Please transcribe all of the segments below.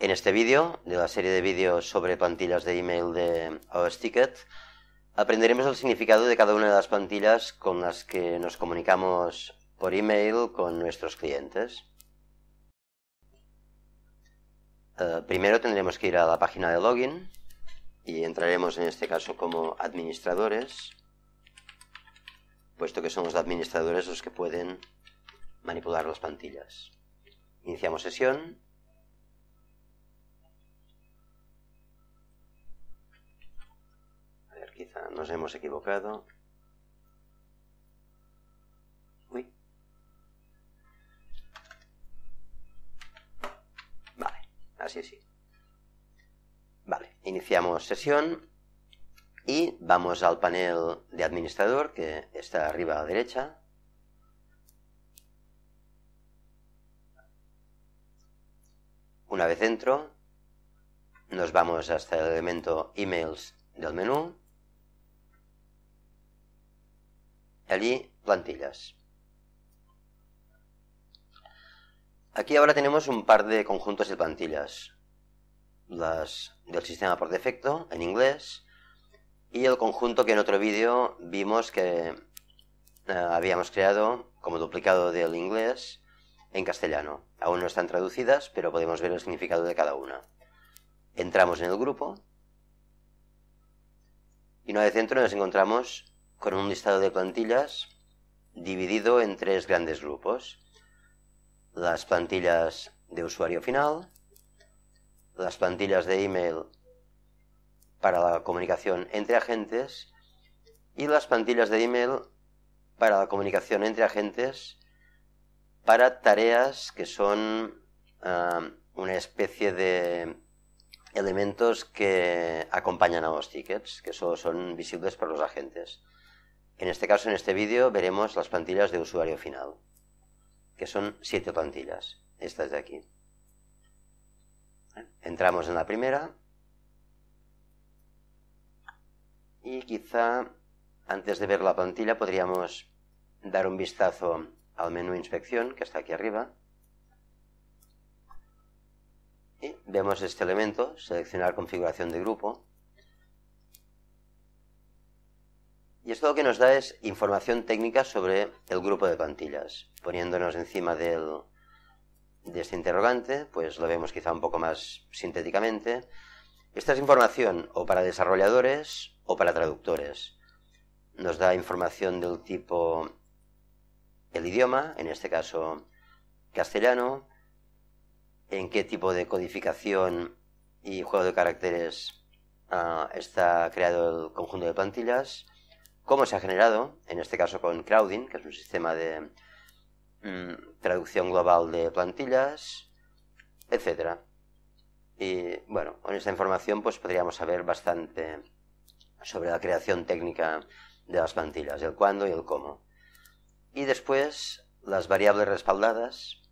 En este vídeo, de la serie de vídeos sobre plantillas de email de OS-Ticket, aprenderemos el significado de cada una de las plantillas con las que nos comunicamos por email con nuestros clientes. Eh, primero tendremos que ir a la página de login y entraremos en este caso como administradores, puesto que son los administradores los que pueden manipular las plantillas. Iniciamos sesión nos hemos equivocado. Uy. Vale, así sí. Vale, iniciamos sesión y vamos al panel de administrador que está arriba a la derecha. Una vez dentro, nos vamos hasta el elemento emails del menú allí plantillas. Aquí ahora tenemos un par de conjuntos de plantillas. Las del sistema por defecto, en inglés, y el conjunto que en otro vídeo vimos que eh, habíamos creado como duplicado del inglés en castellano. Aún no están traducidas, pero podemos ver el significado de cada una. Entramos en el grupo y una vez dentro nos encontramos con un listado de plantillas dividido en tres grandes grupos. Las plantillas de usuario final, las plantillas de email para la comunicación entre agentes y las plantillas de email para la comunicación entre agentes para tareas que son ah, una especie de elementos que acompañan a los tickets, que solo son visibles para los agentes. En este caso, en este vídeo, veremos las plantillas de usuario final, que son siete plantillas, estas de aquí. Entramos en la primera y quizá antes de ver la plantilla podríamos dar un vistazo al menú inspección que está aquí arriba y vemos este elemento, seleccionar configuración de grupo esto lo que nos da es información técnica sobre el grupo de plantillas. Poniéndonos encima de este interrogante, pues lo vemos quizá un poco más sintéticamente. Esta es información o para desarrolladores o para traductores. Nos da información del tipo el idioma, en este caso castellano, en qué tipo de codificación y juego de caracteres ah, está creado el conjunto de plantillas, cómo se ha generado, en este caso con crowding, que es un sistema de mm, traducción global de plantillas, etc. Y bueno, con esta información pues podríamos saber bastante sobre la creación técnica de las plantillas, el cuándo y el cómo. Y después las variables respaldadas,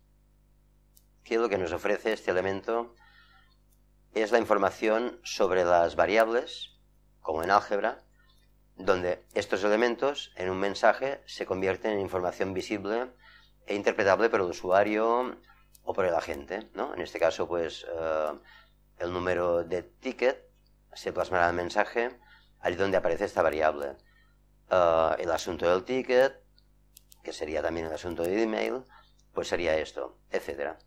es lo que nos ofrece este elemento es la información sobre las variables, como en álgebra, donde estos elementos en un mensaje se convierten en información visible e interpretable por el usuario o por el agente. ¿no? En este caso, pues eh, el número de ticket se plasmará en el mensaje ahí donde aparece esta variable. Eh, el asunto del ticket, que sería también el asunto de email, pues sería esto, etcétera.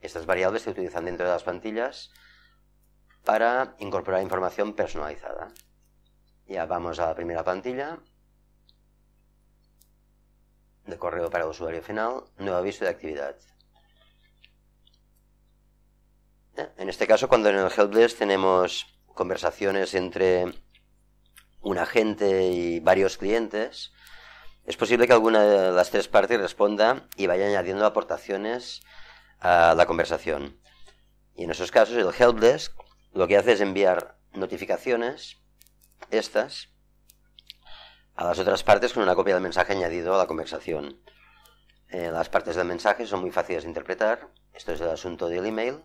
Estas variables se utilizan dentro de las plantillas para incorporar información personalizada. Ya vamos a la primera plantilla de correo para el usuario final, nuevo aviso de actividad. En este caso, cuando en el helpdesk tenemos conversaciones entre un agente y varios clientes, es posible que alguna de las tres partes responda y vaya añadiendo aportaciones a la conversación. Y en esos casos, el helpdesk lo que hace es enviar notificaciones estas a las otras partes con una copia del mensaje añadido a la conversación. Eh, las partes del mensaje son muy fáciles de interpretar. Esto es el asunto del email.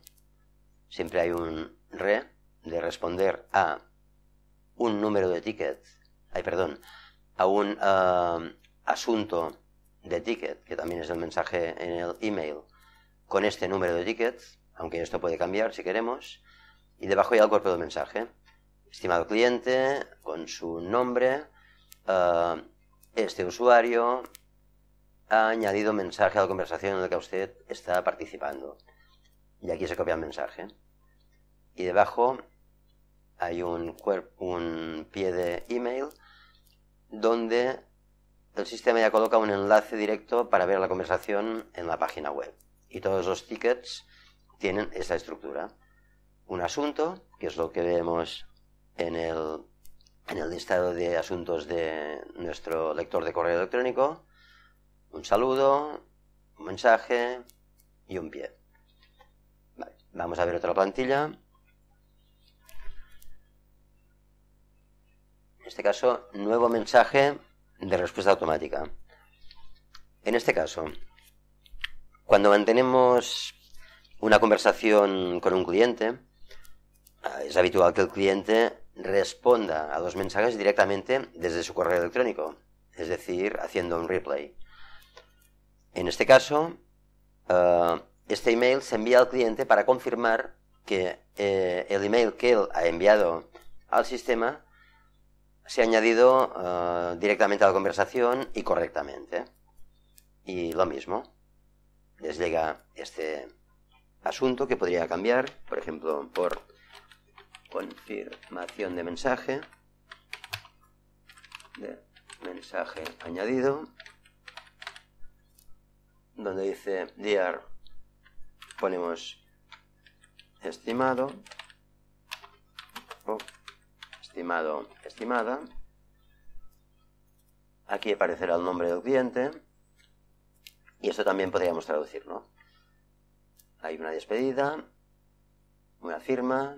Siempre hay un re de responder a un número de ticket, ay, perdón, a un ah, asunto de ticket, que también es el mensaje en el email, con este número de ticket, aunque esto puede cambiar si queremos, y debajo hay el cuerpo del mensaje estimado cliente, con su nombre, eh, este usuario ha añadido mensaje a la conversación en la que usted está participando. Y aquí se copia el mensaje. Y debajo hay un, un pie de email donde el sistema ya coloca un enlace directo para ver la conversación en la página web. Y todos los tickets tienen esta estructura. Un asunto, que es lo que vemos en el, listado de asuntos de nuestro lector de correo electrónico un saludo, un mensaje y un pie. vamos a ver otra plantilla. En este caso, nuevo mensaje de respuesta automática. En este caso, cuando mantenemos una conversación con un cliente, ah, es habitual que el cliente responda a los mensajes directamente desde su correo electrónico, es decir, haciendo un replay. En este caso, eh, este email se envía al cliente para confirmar que eh, el email que él ha enviado al sistema se ha añadido eh, directamente a la conversación y correctamente. Y lo mismo, les llega este asunto que podría cambiar, por ejemplo, por confirmación de mensaje, de mensaje añadido, donde dice dear, ponemos estimado, estimado, estimada, aquí aparecerá el nombre del cliente, y esto también podríamos traducirlo. Hay una despedida, una firma,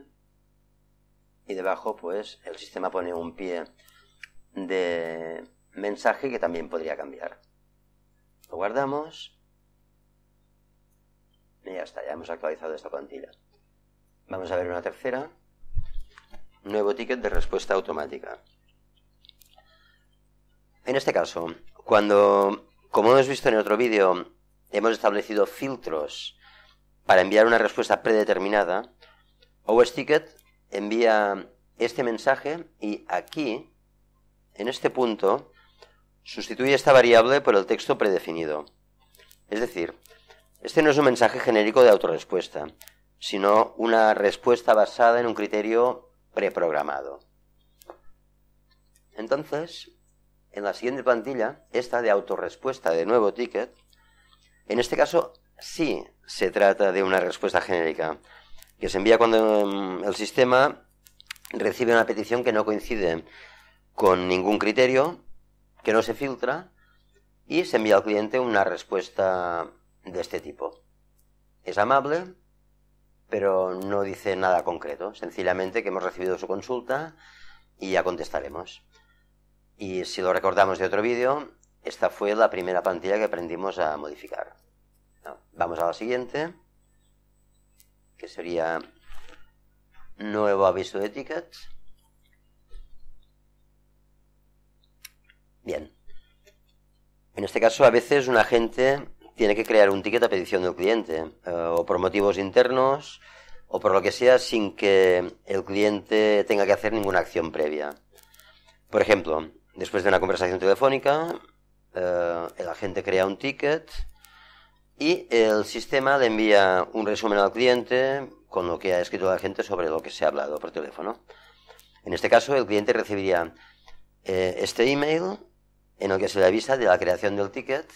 y debajo pues el sistema pone un pie de mensaje que también podría cambiar. Lo guardamos y ya está, ya hemos actualizado esta plantilla. Vamos a ver una tercera. Nuevo ticket de respuesta automática. En este caso, cuando, como hemos visto en otro vídeo, hemos establecido filtros para enviar una respuesta predeterminada, OS Ticket envía este mensaje y aquí, en este punto, sustituye esta variable por el texto predefinido. Es decir, este no es un mensaje genérico de autorrespuesta, sino una respuesta basada en un criterio preprogramado. Entonces, en la siguiente plantilla, esta de autorrespuesta de nuevo ticket, en este caso sí se trata de una respuesta genérica, que se envía cuando em, el sistema recibe una petición que no coincide con ningún criterio, que no se filtra, y se envía al cliente una respuesta de este tipo. Es amable, pero no dice nada concreto, sencillamente que hemos recibido su consulta y ya contestaremos. Y si lo recordamos de otro vídeo, esta fue la primera plantilla que aprendimos a modificar. Vamos a la siguiente que sería nuevo aviso de ticket. Bien. En este caso, a veces un agente tiene que crear un ticket a petición del cliente, eh, o por motivos internos, o por lo que sea, sin que el cliente tenga que hacer ninguna acción previa. Por ejemplo, después de una conversación telefónica, eh, el agente crea un ticket y el sistema le envía un resumen al cliente con lo que ha escrito la gente sobre lo que se ha hablado por teléfono. En este caso, el cliente recibiría eh, este email en el que se le avisa de la creación del ticket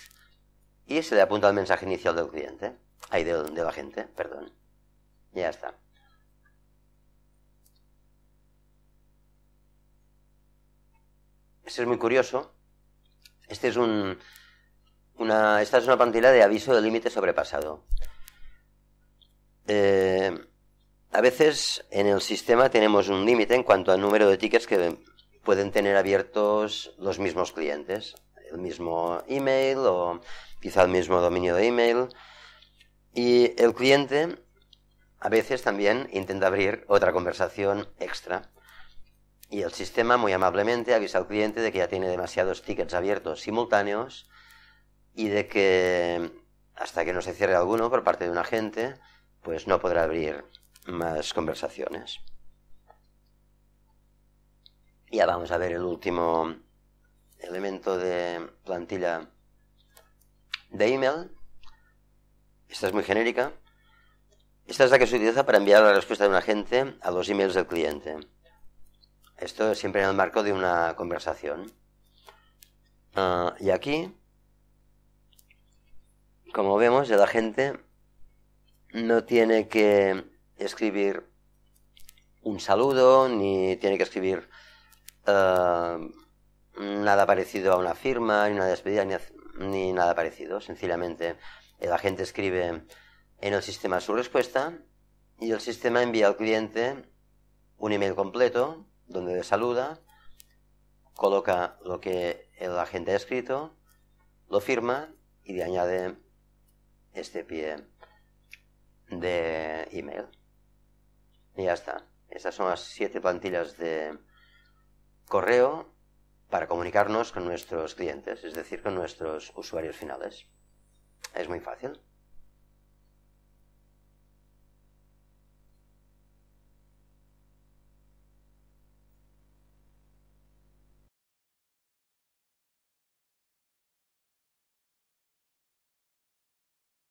y se le apunta el mensaje inicial del cliente, ahí de, de la gente, perdón. Ya está. Este es muy curioso. Este es un, esta es una pantalla de aviso de límite sobrepasado. Eh, a veces en el sistema tenemos un límite en cuanto al número de tickets que pueden tener abiertos los mismos clientes, el mismo email o quizá el mismo dominio de email. Y el cliente a veces también intenta abrir otra conversación extra. Y el sistema muy amablemente avisa al cliente de que ya tiene demasiados tickets abiertos simultáneos y de que hasta que no se cierre alguno por parte de un agente, pues no podrá abrir más conversaciones. Ya vamos a ver el último elemento de plantilla de email. Esta es muy genérica. Esta es la que se utiliza para enviar la respuesta de un agente a los emails del cliente. Esto siempre en el marco de una conversación. Ah, y aquí como vemos, el agente no tiene que escribir un saludo, ni tiene que escribir eh, nada parecido a una firma, ni una despedida, ni, nada parecido. Sencillamente, el agente escribe en el sistema su respuesta y el sistema envía al cliente un email completo donde le saluda, coloca lo que el agente ha escrito, lo firma y le añade este pie de email. Y ya está. Estas son las siete plantillas de correo para comunicarnos con nuestros clientes, es decir, con nuestros usuarios finales. Es muy fácil.